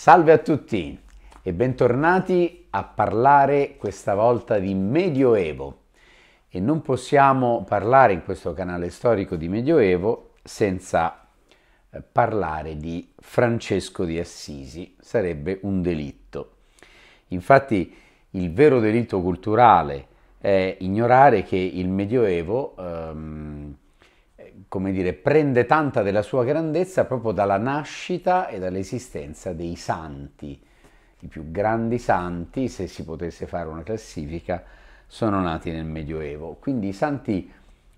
Salve a tutti e bentornati a parlare questa volta di Medioevo. E non possiamo parlare in questo canale storico di Medioevo senza eh, parlare di Francesco di Assisi, sarebbe un delitto. Infatti il vero delitto culturale è ignorare che il Medioevo ehm, come dire, prende tanta della sua grandezza proprio dalla nascita e dall'esistenza dei santi. I più grandi santi, se si potesse fare una classifica, sono nati nel Medioevo. Quindi i santi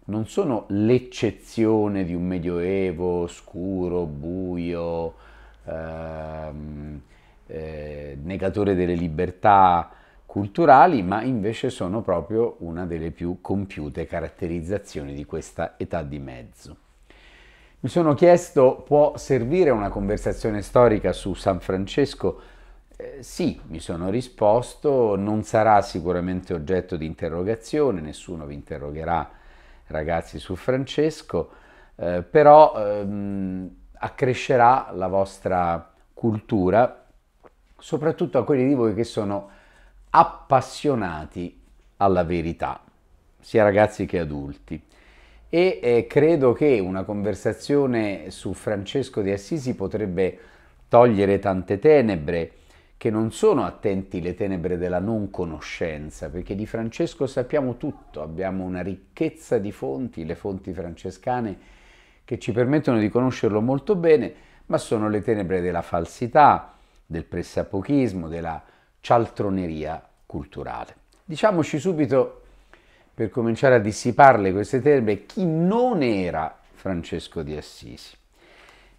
non sono l'eccezione di un Medioevo scuro, buio, ehm, eh, negatore delle libertà, culturali, ma invece sono proprio una delle più compiute caratterizzazioni di questa età di mezzo. Mi sono chiesto, può servire una conversazione storica su San Francesco? Eh, sì, mi sono risposto, non sarà sicuramente oggetto di interrogazione, nessuno vi interrogherà ragazzi su Francesco, eh, però ehm, accrescerà la vostra cultura, soprattutto a quelli di voi che sono appassionati alla verità, sia ragazzi che adulti. E eh, credo che una conversazione su Francesco di Assisi potrebbe togliere tante tenebre, che non sono attenti le tenebre della non conoscenza, perché di Francesco sappiamo tutto, abbiamo una ricchezza di fonti, le fonti francescane, che ci permettono di conoscerlo molto bene, ma sono le tenebre della falsità, del pressapochismo, della cialtroneria culturale. Diciamoci subito, per cominciare a dissiparle queste terme, chi non era Francesco di Assisi.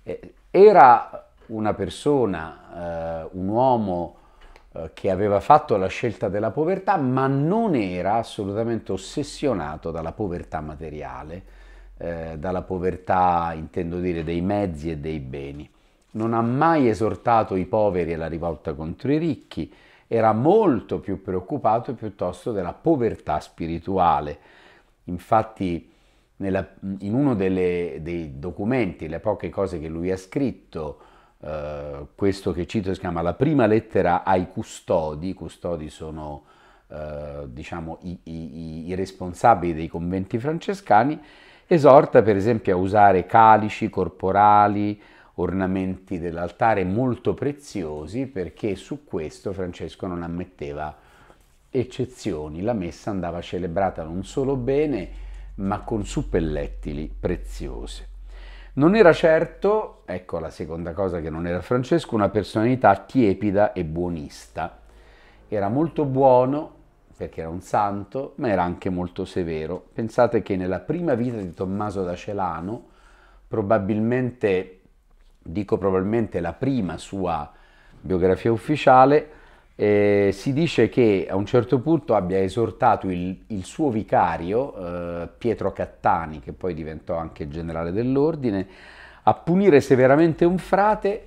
Eh, era una persona, eh, un uomo eh, che aveva fatto la scelta della povertà, ma non era assolutamente ossessionato dalla povertà materiale, eh, dalla povertà, intendo dire, dei mezzi e dei beni. Non ha mai esortato i poveri alla rivolta contro i ricchi, era molto più preoccupato piuttosto della povertà spirituale. Infatti nella, in uno delle, dei documenti, le poche cose che lui ha scritto, eh, questo che cito si chiama La prima lettera ai custodi, i custodi sono eh, diciamo, i, i, i responsabili dei conventi francescani, esorta per esempio a usare calici corporali, ornamenti dell'altare molto preziosi perché su questo Francesco non ammetteva eccezioni. La messa andava celebrata non solo bene, ma con suppellettili preziose. Non era certo, ecco la seconda cosa che non era Francesco, una personalità tiepida e buonista. Era molto buono perché era un santo, ma era anche molto severo. Pensate che nella prima vita di Tommaso da Celano probabilmente dico probabilmente la prima sua biografia ufficiale, eh, si dice che a un certo punto abbia esortato il, il suo vicario, eh, Pietro Cattani, che poi diventò anche generale dell'ordine, a punire severamente un frate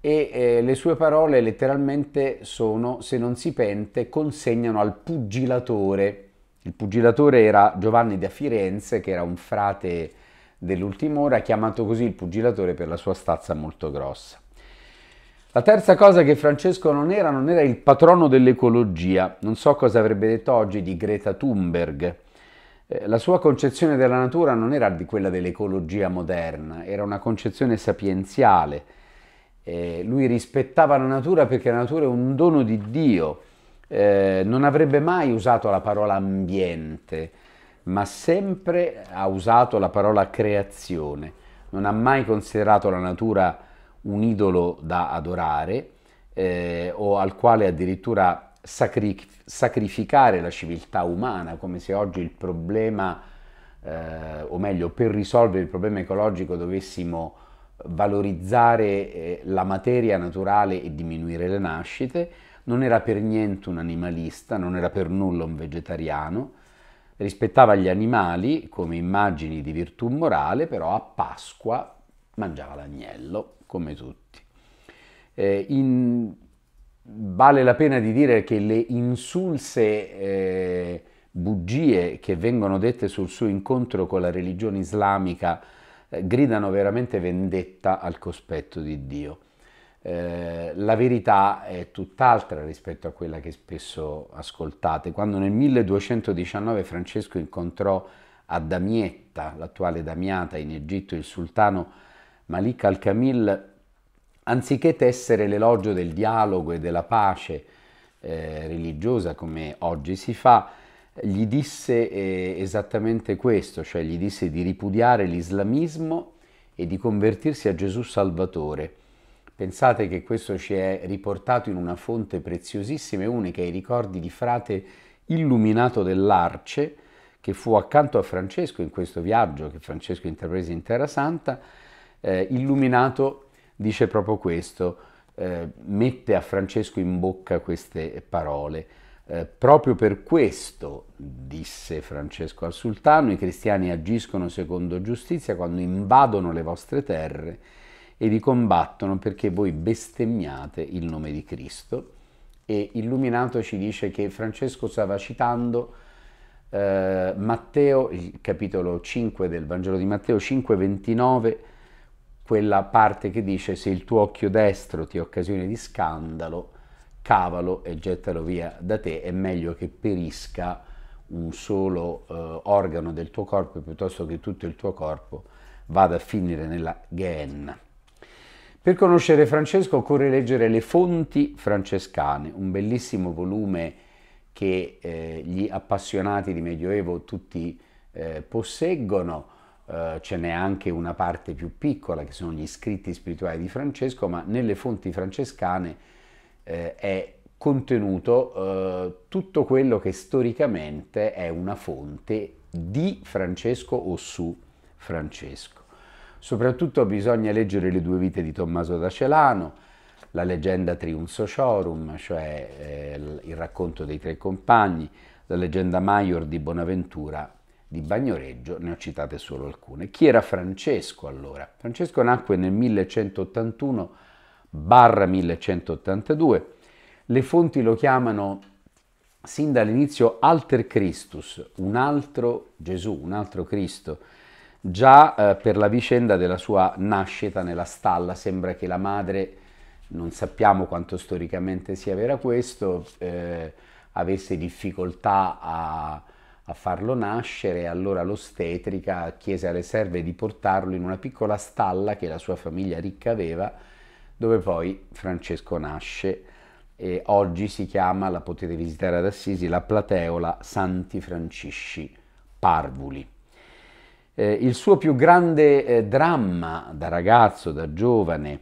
e eh, le sue parole letteralmente sono se non si pente consegnano al pugilatore. Il pugilatore era Giovanni da Firenze, che era un frate dell'ultima ora, chiamato così il pugilatore per la sua stazza molto grossa. La terza cosa che Francesco non era, non era il patrono dell'ecologia, non so cosa avrebbe detto oggi di Greta Thunberg. Eh, la sua concezione della natura non era di quella dell'ecologia moderna, era una concezione sapienziale. Eh, lui rispettava la natura perché la natura è un dono di Dio, eh, non avrebbe mai usato la parola ambiente, ma sempre ha usato la parola creazione, non ha mai considerato la natura un idolo da adorare eh, o al quale addirittura sacri- sacrificare la civiltà umana, come se oggi il problema, eh, o meglio, per risolvere il problema ecologico dovessimo valorizzare eh, la materia naturale e diminuire le nascite, non era per niente un animalista, non era per nulla un vegetariano, rispettava gli animali come immagini di virtù morale, però a Pasqua mangiava l'agnello, come tutti. Eh, in, vale la pena di dire che le insulse eh, bugie che vengono dette sul suo incontro con la religione islamica eh, gridano veramente vendetta al cospetto di Dio. Eh, la verità è tutt'altra rispetto a quella che spesso ascoltate. Quando nel 1219 Francesco incontrò a Damietta, l'attuale Damiata in Egitto, il sultano Malik al-Kamil, anziché tessere l'elogio del dialogo e della pace eh, religiosa come oggi si fa, gli disse eh, esattamente questo, cioè gli disse di ripudiare l'islamismo e di convertirsi a Gesù Salvatore Pensate che questo ci è riportato in una fonte preziosissima e unica, i ricordi di frate illuminato dell'Arce, che fu accanto a Francesco in questo viaggio che Francesco intraprese in Terra Santa, eh, illuminato dice proprio questo, eh, mette a Francesco in bocca queste parole. Eh, proprio per questo, disse Francesco al sultano, i cristiani agiscono secondo giustizia quando invadono le vostre terre e vi combattono perché voi bestemmiate il nome di Cristo. E Illuminato ci dice che Francesco stava citando eh, Matteo, il capitolo 5 del Vangelo di Matteo 5:29, quella parte che dice se il tuo occhio destro ti è occasione di scandalo, cavalo e gettalo via da te, è meglio che perisca un solo eh, organo del tuo corpo piuttosto che tutto il tuo corpo vada a finire nella Gehenna. Per conoscere Francesco occorre leggere Le fonti francescane, un bellissimo volume che eh, gli appassionati di Medioevo tutti eh, posseggono. Uh, ce n'è anche una parte più piccola che sono gli scritti spirituali di Francesco, ma nelle fonti francescane eh, è contenuto uh, tutto quello che storicamente è una fonte di Francesco o su Francesco. Soprattutto bisogna leggere le due vite di Tommaso da Celano, la leggenda Trium Sociorum, cioè eh, il racconto dei tre compagni, la leggenda Maior di Bonaventura di Bagnoreggio, ne ho citate solo alcune. Chi era Francesco allora? Francesco nacque nel 1181 1182. Le fonti lo chiamano sin dall'inizio Alter Christus, un altro Gesù, un altro Cristo, Già eh, per la vicenda della sua nascita nella stalla sembra che la madre, non sappiamo quanto storicamente sia vera questo, eh, avesse difficoltà a, a farlo nascere, allora l'ostetrica chiese alle serve di portarlo in una piccola stalla che la sua famiglia ricca aveva, dove poi Francesco nasce e oggi si chiama, la potete visitare ad Assisi, la Plateola Santi Francisci Parvuli. Eh, il suo più grande eh, dramma da ragazzo, da giovane,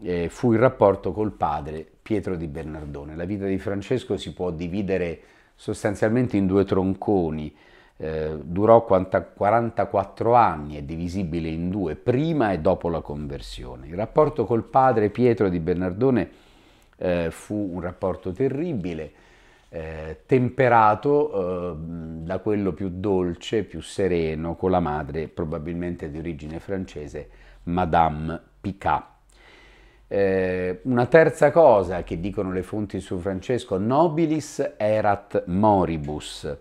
eh, fu il rapporto col padre Pietro di Bernardone. La vita di Francesco si può dividere sostanzialmente in due tronconi. Eh, durò 44 anni, è divisibile in due, prima e dopo la conversione. Il rapporto col padre Pietro di Bernardone eh, fu un rapporto terribile eh, temperato eh, da quello più dolce, più sereno, con la madre probabilmente di origine francese, Madame Picat. Eh, una terza cosa che dicono le fonti su Francesco, nobilis erat moribus,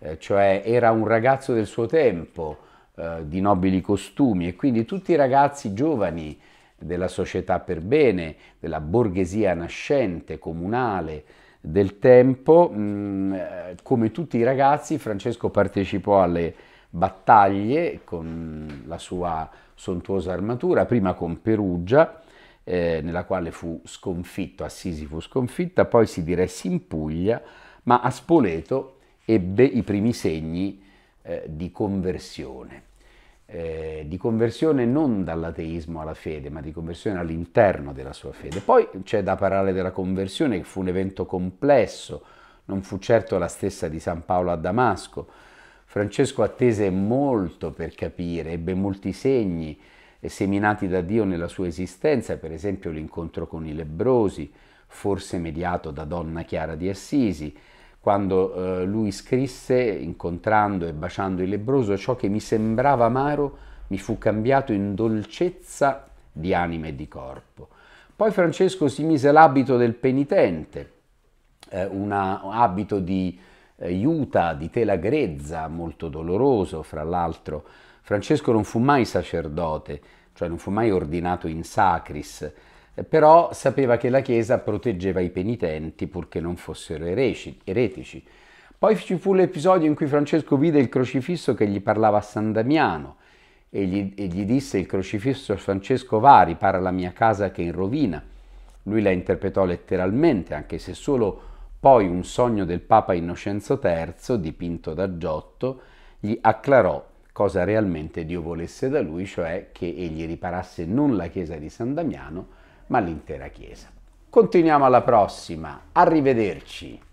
eh, cioè era un ragazzo del suo tempo, eh, di nobili costumi e quindi tutti i ragazzi giovani della società per bene, della borghesia nascente, comunale, del tempo. Mm, eh, come tutti i ragazzi, Francesco partecipò alle battaglie con la sua sontuosa armatura, prima con Perugia, eh, nella quale fu sconfitto, Assisi fu sconfitta, poi si diresse in Puglia, ma a Spoleto ebbe i primi segni eh, di conversione eh, di conversione non dall'ateismo alla fede, ma di conversione all'interno della sua fede. Poi c'è da parlare della conversione, che fu un evento complesso, non fu certo la stessa di San Paolo a Damasco. Francesco attese molto per capire, ebbe molti segni eh, seminati da Dio nella sua esistenza, per esempio l'incontro con i lebrosi, forse mediato da Donna Chiara di Assisi, quando eh, lui scrisse, incontrando e baciando il lebroso, ciò che mi sembrava amaro mi fu cambiato in dolcezza di anima e di corpo. Poi Francesco si mise l'abito del penitente, eh, una, un abito di eh, iuta, di tela grezza, molto doloroso, fra l'altro. Francesco non fu mai sacerdote, cioè non fu mai ordinato in sacris, eh, però sapeva che la Chiesa proteggeva i penitenti purché non fossero eretici. Poi ci fu l'episodio in cui Francesco vide il crocifisso che gli parlava a San Damiano e gli, e gli disse il crocifisso a Francesco va, ripara la mia casa che è in rovina. Lui la interpretò letteralmente, anche se solo poi un sogno del Papa Innocenzo III, dipinto da Giotto, gli acclarò cosa realmente Dio volesse da lui, cioè che egli riparasse non la chiesa di San Damiano, ma l'intera Chiesa. Continuiamo alla prossima, arrivederci.